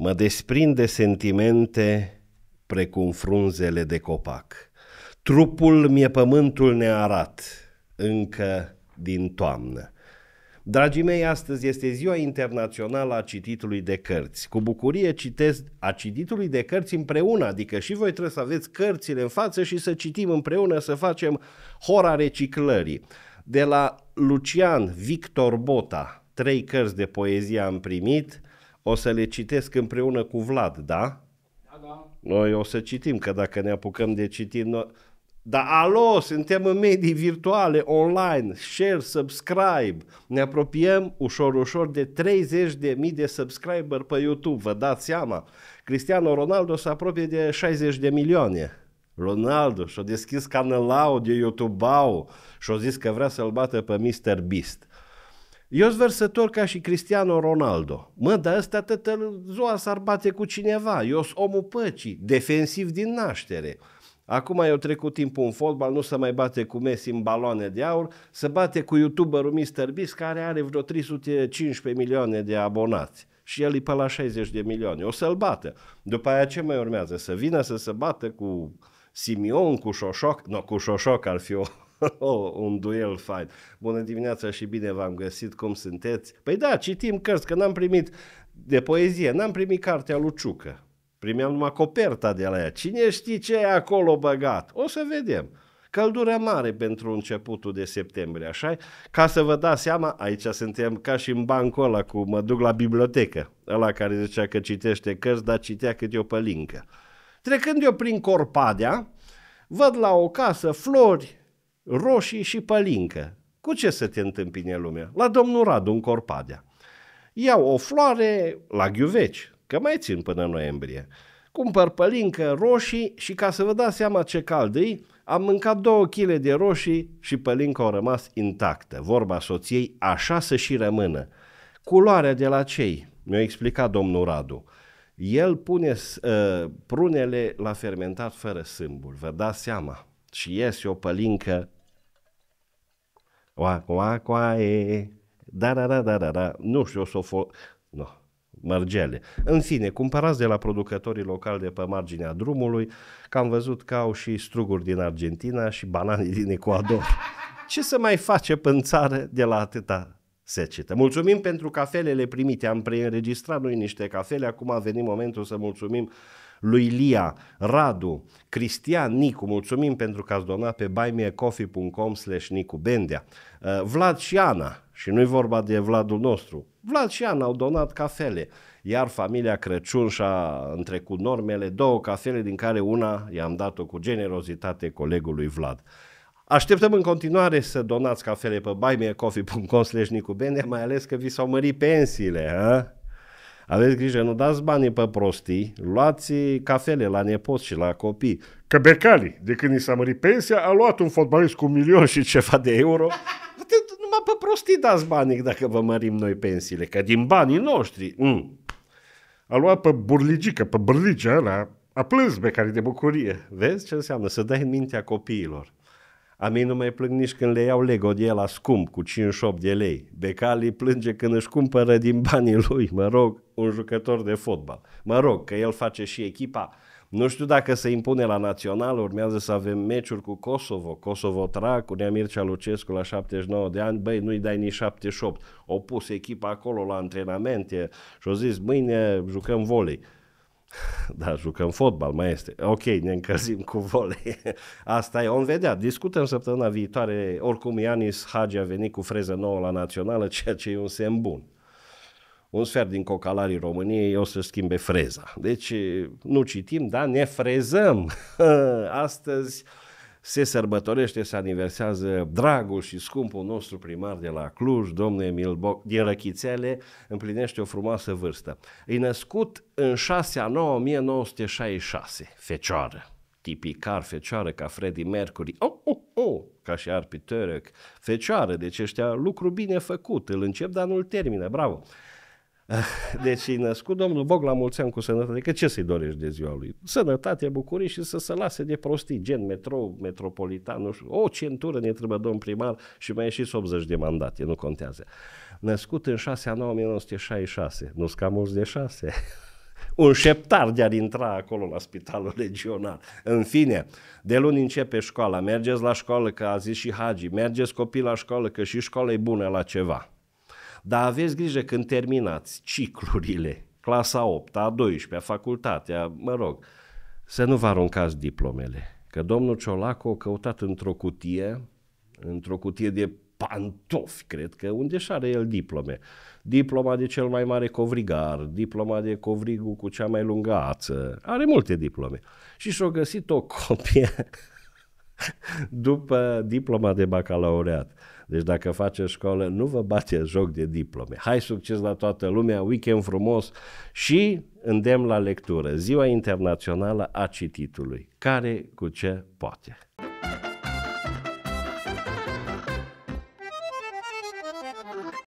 Mă desprind de sentimente precum frunzele de copac. Trupul mi-e pământul nearat, încă din toamnă. Dragii mei, astăzi este ziua internațională a cititului de cărți. Cu bucurie citesc a cititului de cărți împreună, adică și voi trebuie să aveți cărțile în față și să citim împreună, să facem hora reciclării. De la Lucian Victor Bota, trei cărți de poezie am primit – o să le citesc împreună cu Vlad, da? Da, da. Noi o să citim, că dacă ne apucăm de citit... No... Dar alo, suntem în medii virtuale, online, share, subscribe. Ne apropiem ușor, ușor de 30.000 de mii de subscriber pe YouTube, vă dați seama. Cristiano Ronaldo se apropie de 60 de milioane. Ronaldo și-a deschis canalul de YouTube-au și-a zis că vrea să-l bată pe Mr. Beast. Eu sunt vărsător ca și Cristiano Ronaldo. Mă, dar ăsta tătă zoa s-ar bate cu cineva. Eu sunt omul păcii, defensiv din naștere. Acum eu trecut timpul în fotbal, nu se mai bate cu Messi în baloane de aur, se bate cu youtuberul Mr. Beast care are vreo 315 milioane de abonați și el e pe la 60 de milioane. O să-l bată. După aia ce mai urmează? Să vină să se bată cu Simion, cu Șoșoc? Nu, no, cu Șoșoc ar fi o Oh, un duel fain. Bună dimineața și bine v-am găsit, cum sunteți? Păi da, citim cărți, că n-am primit de poezie, n-am primit cartea lui Ciucă. Primeam numai coperta de la ea. Cine știe ce e acolo băgat? O să vedem. Căldură mare pentru începutul de septembrie, așa Ca să vă dați seama, aici suntem ca și în bancul ăla cu mă duc la bibliotecă, ăla care zicea că citește cărți, dar citea câte o pălincă. Trecând eu prin Corpadea, văd la o casă flori, roșii și pălincă. Cu ce să te întâmpine lumea? La domnul Radu în Corpadea. Iau o floare la ghiuveci, că mai țin până noiembrie. Cumpăr pălincă, roșii și ca să vă dați seama ce cald e, am mâncat două chile de roșii și pălinca au rămas intactă. Vorba soției, așa să și rămână. Culoarea de la cei, mi-a explicat domnul Radu. El pune uh, prunele la fermentat fără sâmbul, vă dați seama. Și iese o pălincă Oa, oa, e. da, da, da, da, da, da, nu știu, o să o fol... No, mărgele. În fine, cumpărați de la producătorii locali de pe marginea drumului, că am văzut că au și struguri din Argentina și banane din Ecuador. Ce să mai face în țară de la atâta secetă. Mulțumim pentru cafelele primite, am preînregistrat noi niște cafele, acum a venit momentul să mulțumim lui Lia, Radu, Cristian Nicu, mulțumim pentru că ați donat pe buymeacoffee.com slash Nicu Bendea. Uh, Vlad și Ana, și nu-i vorba de Vladul nostru, Vlad și Ana au donat cafele, iar familia Crăciun și-a întrecut normele, două cafele din care una i-am dat-o cu generozitate colegului Vlad. Așteptăm în continuare să donați cafele pe buymeacoffee.com slash nicubenea, mai ales că vi s-au mărit pensiile, ha? Aveți grijă, nu dați banii pe prostii, luați cafele la nepoți și la copii. Că Becali, de când i s-a mărit pensia, a luat un fotbalist cu un milion și ceva de euro. Numai pe prostii dați banii dacă vă mărim noi pensiile, că din banii noștri... M- mm. a luat pe burligică, pe bârligea ăla, a plâns Becali de bucurie. Vezi ce înseamnă să dai în mintea copiilor. A mine nu mai plâng nici când le iau Lego de la scump, cu 58 de lei. Becali plânge când își cumpără din banii lui, mă rog, un jucător de fotbal. Mă rog, că el face și echipa. Nu știu dacă se impune la național, urmează să avem meciuri cu Kosovo, Kosovo Tra, cu Neamircea Lucescu la 79 de ani, băi, nu-i dai nici 78. O pus echipa acolo la antrenamente și au zis, mâine jucăm volei. Da, jucăm fotbal, mai este. Ok, ne încălzim cu volei. Asta e, om vedea. Discutăm săptămâna viitoare. Oricum, Ianis Hagi a venit cu freză nouă la națională, ceea ce e un semn bun. Un sfert din cocalarii României o să schimbe freza. Deci, nu citim, dar ne frezăm. Astăzi, se sărbătorește, se aniversează dragul și scumpul nostru primar de la Cluj, domnul Emil Boc, din Răchițele, împlinește o frumoasă vârstă. E născut în 6 9 1966, fecioară, tipicar fecioară ca Freddie Mercury, oh, oh, oh, ca și Arpi Turek, fecioară, deci ăștia lucru bine făcut, îl încep, dar nu-l termină, bravo. Deci e născut domnul Bog la mulți ani cu sănătate. Că ce să-i dorești de ziua lui? Sănătate, bucurie și să se lase de prostii, gen metro, metropolitan, nu știu. O centură ne trebuie domn primar și mai ieșiți 80 de mandate, nu contează. Născut în 6 anul 1966, nu cam mulți de 6. Un șeptar de a intra acolo la spitalul regional. În fine, de luni începe școala, mergeți la școală, că a zis și Hagi, mergeți copii la școală, că și școala e bună la ceva. Dar aveți grijă când terminați ciclurile, clasa 8, a 12, a facultatea, mă rog, să nu vă aruncați diplomele. Că domnul Ciolacu a căutat într-o cutie, într-o cutie de pantofi, cred că, unde și are el diplome. Diploma de cel mai mare covrigar, diploma de covrigul cu cea mai lungă ață, are multe diplome. Și și-a găsit o copie după diploma de bacalaureat. Deci dacă faceți școală, nu vă bateți joc de diplome. Hai succes la toată lumea, weekend frumos și îndemn la lectură. Ziua Internațională a Cititului. Care cu ce poate.